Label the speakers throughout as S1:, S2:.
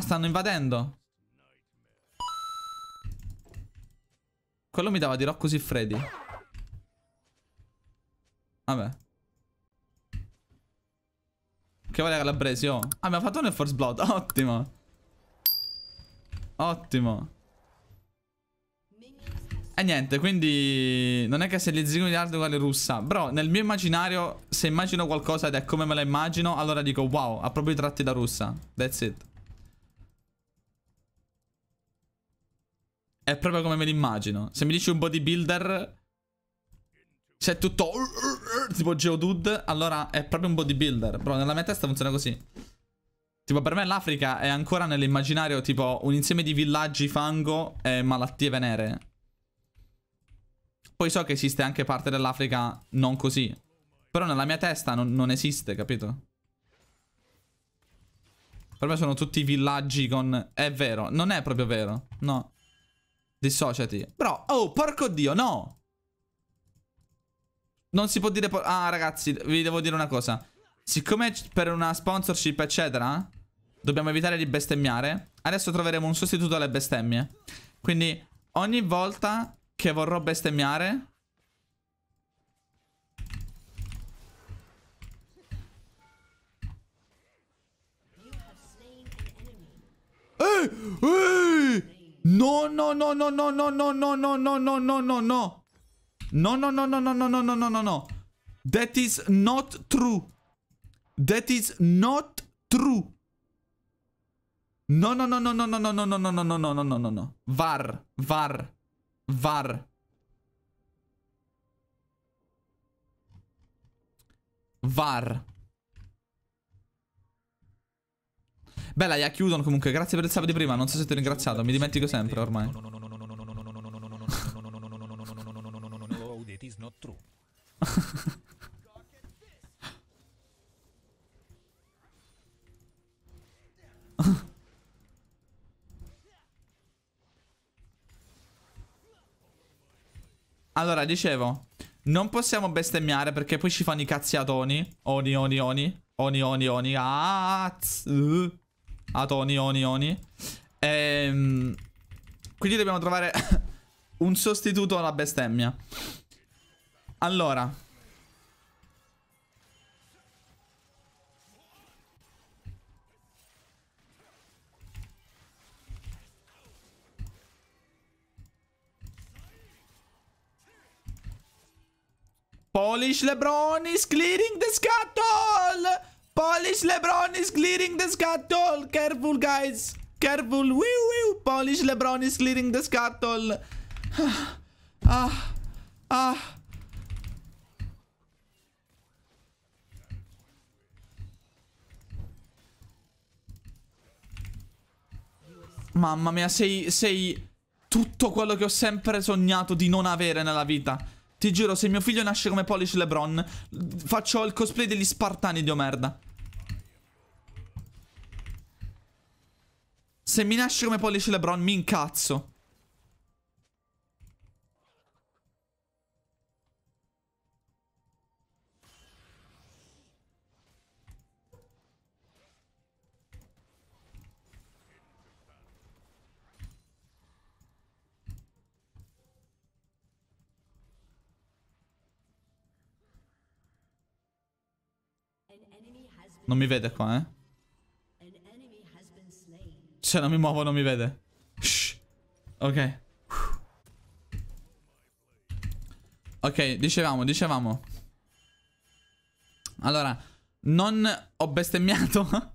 S1: Ah, stanno invadendo. Quello mi dava di Rock così freddi. Vabbè. Che vale Calabresi, oh. Ah, mi ha fatto nel Force Blood. Ottimo. Ottimo. E niente, quindi non è che se gli zigomi di Ardo uguale russa. Bro, nel mio immaginario, se immagino qualcosa ed è come me la immagino, allora dico wow, ha proprio i tratti da russa. That's it. È proprio come me l'immagino. Se mi dici un bodybuilder... Se è tutto... Tipo Geodude, allora è proprio un bodybuilder. Però nella mia testa funziona così. Tipo per me l'Africa è ancora nell'immaginario tipo un insieme di villaggi, fango e malattie venere. Poi so che esiste anche parte dell'Africa non così. Però nella mia testa non, non, esiste, capito? Per me sono tutti villaggi con... È vero, non è proprio vero, no. Dissociati. Bro, oh, porco Dio, no! Non si può dire... ah, ragazzi, vi devo dire una cosa. Siccome per una sponsorship, eccetera, dobbiamo evitare di bestemmiare, adesso troveremo un sostituto alle bestemmie. Quindi, ogni volta che vorrò bestemmiare... Eh! Eh! No, no, no, no, no, no, no, no, no, no, no, no, no, no. No, no, no, no, no, no, no, no, no, no, no. That is not true. That is not true. No, no, no, no, no, no, no, no, no, no, no, no, no, no, no, no, no. Var, var, var. Var. Bella, Yaki chiudono comunque, grazie per il sub di prima, non so se ti ho ringraziato, mi dimentico sempre ormai. Allora, dicevo, non possiamo bestemmiare perché poi ci fanno i cazziatoni. Oni, oni, oni. Oni, oni, oni. Ah, tz, uh ad Oni, Oni, Oni. Ehm, quindi dobbiamo trovare un sostituto alla bestemmia. Allora. Polish Lebronis clearing the scuttle! Polish LeBron is clearing the scuttle. Careful, guys. Careful. Woo, woo. Polish LeBron is clearing the scuttle. Ah. ah. Ah. Mamma mia, sei, sei tutto quello che ho sempre sognato di non avere nella vita. Ti giuro, se mio figlio nasce come Polish LeBron, faccio il cosplay degli Spartani, dio merda. Se mi nasce come pollice LeBron mi incazzo. Non mi vede qua, eh. Cioè, non mi muovo, non mi vede. Shh. Ok. Ok, dicevamo, dicevamo. Allora, non ho bestemmiato?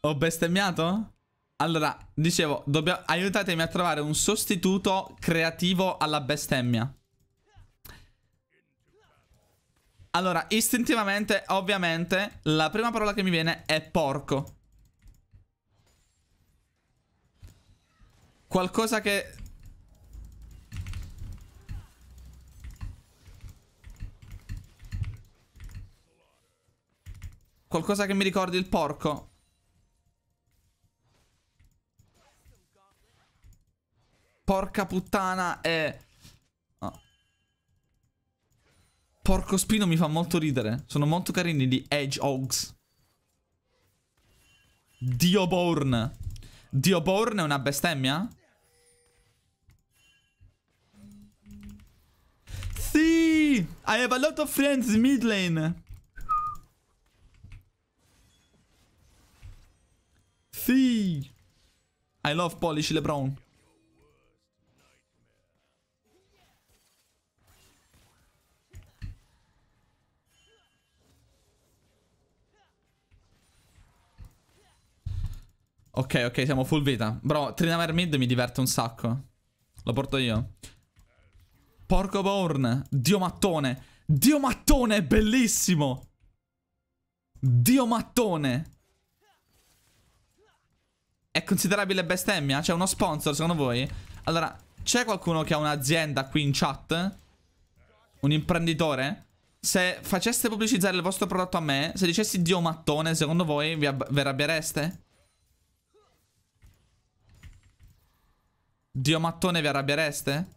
S1: ho bestemmiato? Allora, dicevo, dobbia... aiutatemi a trovare un sostituto creativo alla bestemmia. Allora, istintivamente, ovviamente, la prima parola che mi viene è porco. Qualcosa che... Qualcosa che mi ricordi il porco. Porca puttana e... Oh. Porco spino mi fa molto ridere. Sono molto carini gli Edgehogs. Dioborn. Dio Born è una bestemmia? Sì! I have a lot of friends mid lane. Sì! I love Polish LeBron. Ok, ok, siamo full vita. Bro, Trina mid mi diverte un sacco. Lo porto io. Porco Born. Dio mattone. Dio mattone, bellissimo. Dio mattone. È considerabile bestemmia? C'è uno sponsor, secondo voi? Allora, c'è qualcuno che ha un'azienda qui in chat? Un imprenditore? Se faceste pubblicizzare il vostro prodotto a me, se dicessi Dio mattone, secondo voi vi, vi arrabbiereste? Dio mattone vi arrabbiereste?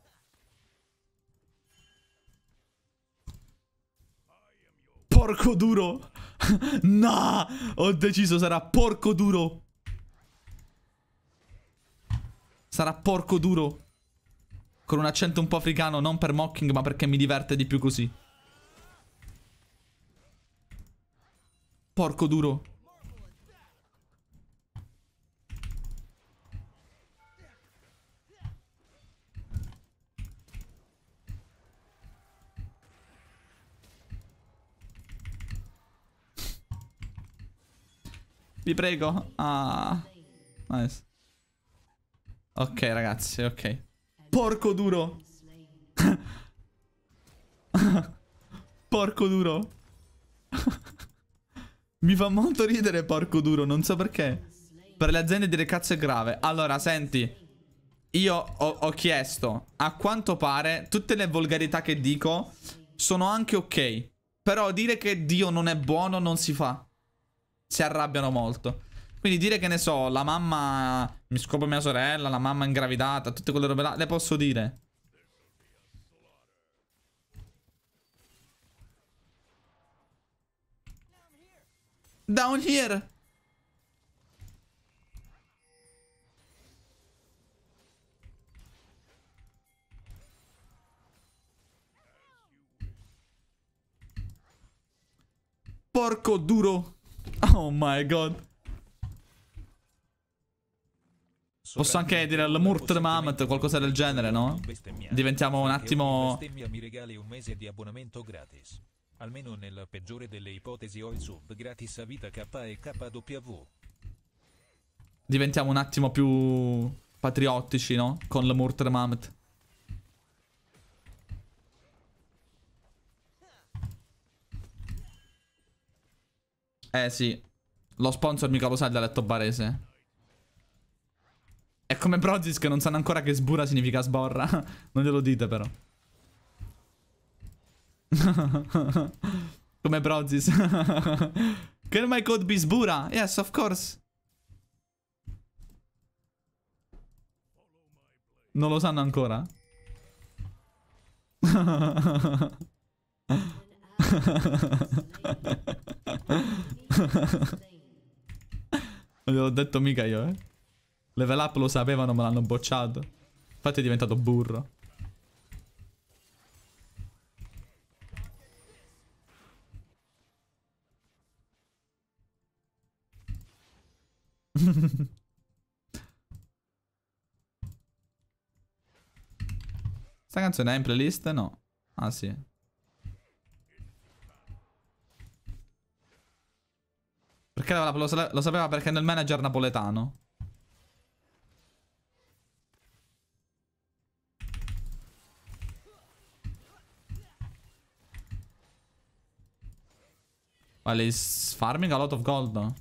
S1: Porco duro! no! Ho deciso, sarà porco duro! Sarà porco duro! Con un accento un po' africano, non per mocking, ma perché mi diverte di più così. Porco duro. Vi prego. Ah. Nice. Ok, ragazzi, ok. Porco duro. porco duro. Mi fa molto ridere porco duro, non so perché. Per le aziende dire cazzo è grave. Allora, senti. Io ho, ho chiesto, a quanto pare, tutte le volgarità che dico sono anche ok. Però dire che Dio non è buono non si fa si arrabbiano molto. Quindi dire che ne so, la mamma mi scopa mia sorella, la mamma è ingravidata, tutte quelle robe là, le posso dire. Down here! Porco duro! Oh my god. Posso anche dire al Murt Mamet qualcosa del genere, no? Diventiamo un attimo... mi regali un mese di abbonamento gratis. Almeno nella peggiore delle ipotesi ho il sub gratis a vita K e KW. Diventiamo un attimo più patriottici, no? Con la Murt Mamet. Eh sì. Lo sponsor mica lo sa il dialetto barese. È come Brozis che non sanno ancora che sbura significa sborra. non glielo dite però. come Brozis. Can my code be sbura? Yes, of course. Non lo sanno ancora? non glielo ho detto mica io, eh. Level up lo sapevano, me l'hanno bocciato. Infatti è diventato burro. Questa canzone è in playlist? No. Ah sì. perché lo, sa lo sapeva perché nel manager napoletano. Well, he's farming a lot of gold though.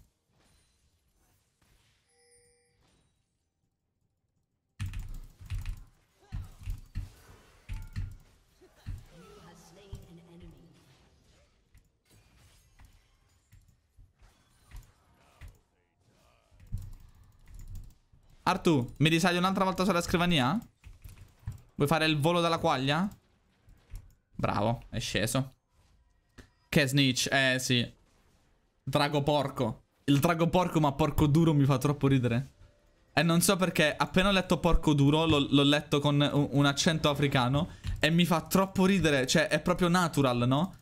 S1: Artu, mi risali un'altra volta sulla scrivania? Vuoi fare il volo dalla quaglia? Bravo, è sceso. Che snitch, eh sì. Drago porco. Il drago porco ma porco duro mi fa troppo ridere. E non so perché, appena ho letto porco duro, l'ho letto con un, un accento africano e mi fa troppo ridere, cioè è proprio natural, no?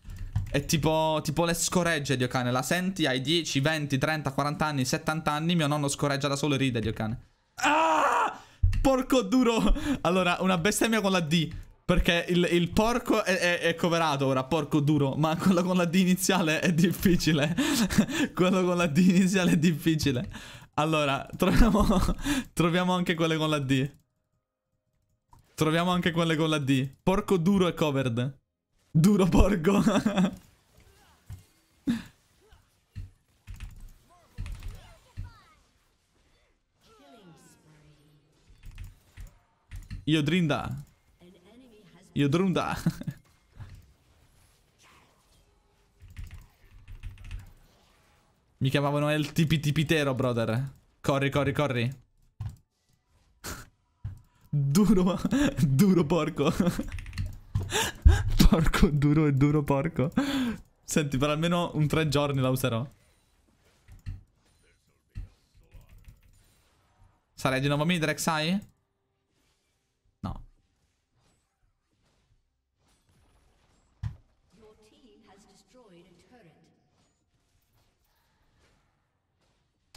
S1: È tipo, tipo le scoregge, Dio cane. La senti, hai 10, 20, 30, 40 anni, 70 anni. Mio nonno scoreggia da solo e ride, Dio cane. Ah! Porco duro. Allora, una bestemmia con la D. Perché il, il porco è, è, è, coverato ora, porco duro, ma quello con la D iniziale è difficile. quello con la D iniziale è difficile. Allora, troviamo, troviamo anche quelle con la D. Troviamo anche quelle con la D. Porco duro e covered. Duro porco. Io drinda. Io drunda. Mi chiamavano El Tipitipitero, brother. Corri, corri, corri. Duro, duro porco. porco duro e duro porco. Senti, per almeno un tre giorni la userò. Sarei di nuovo mid, sai?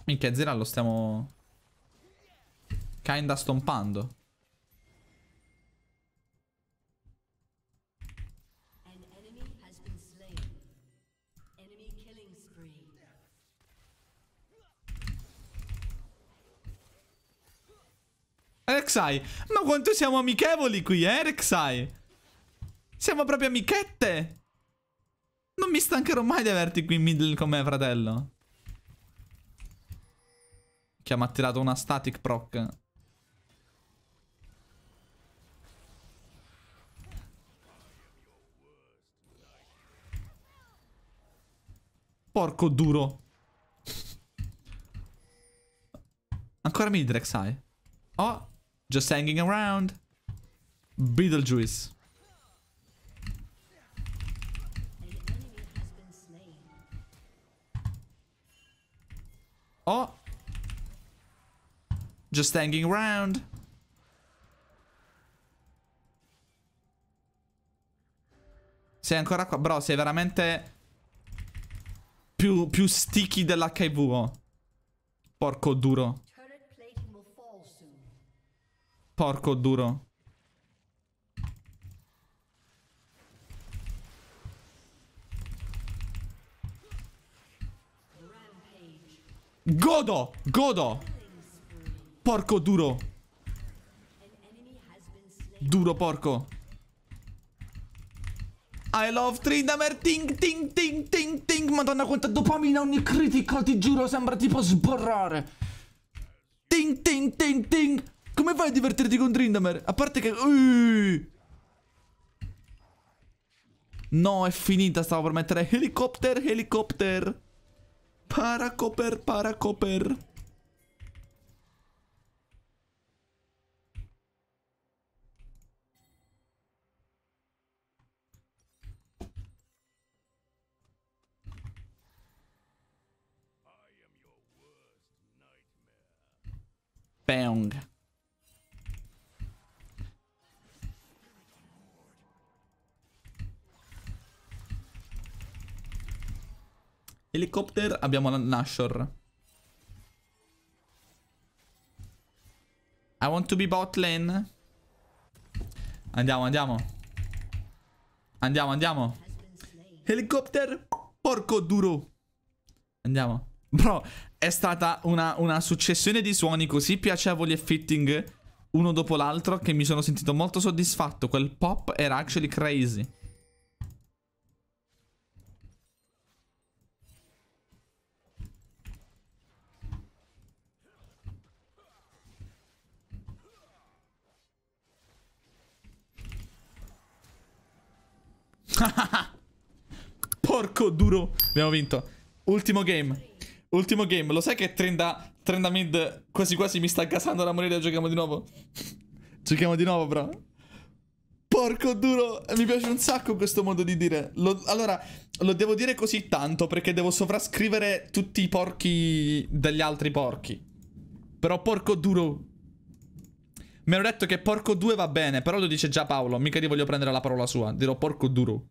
S1: Minchia, Zeran lo stiamo... Kinda stompando. Rek'Sai, ma quanto siamo amichevoli qui, eh, Rek'Sai? Siamo proprio amichette! Non mi stancherò mai di averti qui in middle con me, fratello. Cioè mi ha tirato una static proc. Porco duro. Ancora Midrex hai? Oh, just hanging around. Beetlejuice. Oh, Just hanging around. Sei ancora qua. Bro, sei veramente... Più, più sticky dell'HIV. Porco duro. Porco duro. Godo! Godo! Porco duro Duro porco I love Trindamer Ting ting ting ting ting Madonna quanta dopamina ogni critica Ti giuro sembra tipo sborrare Ting ting ting ting Come fai a divertirti con Trindamer? A parte che Uy. No è finita Stavo per mettere helicopter helicopter Paracoper paracoper Peong. Helicopter, abbiamo la Nashor. I want to be bot lane. Andiamo, andiamo. Andiamo, andiamo. Helicopter. Porco duro. Andiamo. Bro, è stata una, una successione di suoni così piacevoli e fitting uno dopo l'altro che mi sono sentito molto soddisfatto. Quel pop era actually crazy. Porco duro. Abbiamo vinto. Ultimo game. Ultimo game, lo sai che 30, 30 mid quasi quasi mi sta gasando da morire giochiamo di nuovo? giochiamo di nuovo, bro. Porco duro, mi piace un sacco questo modo di dire. Lo, allora, lo devo dire così tanto perché devo sovrascrivere tutti i porchi degli altri porchi. Però porco duro. Mi hanno detto che porco 2 va bene, però lo dice già Paolo, mica ti voglio prendere la parola sua. Dirò porco duro.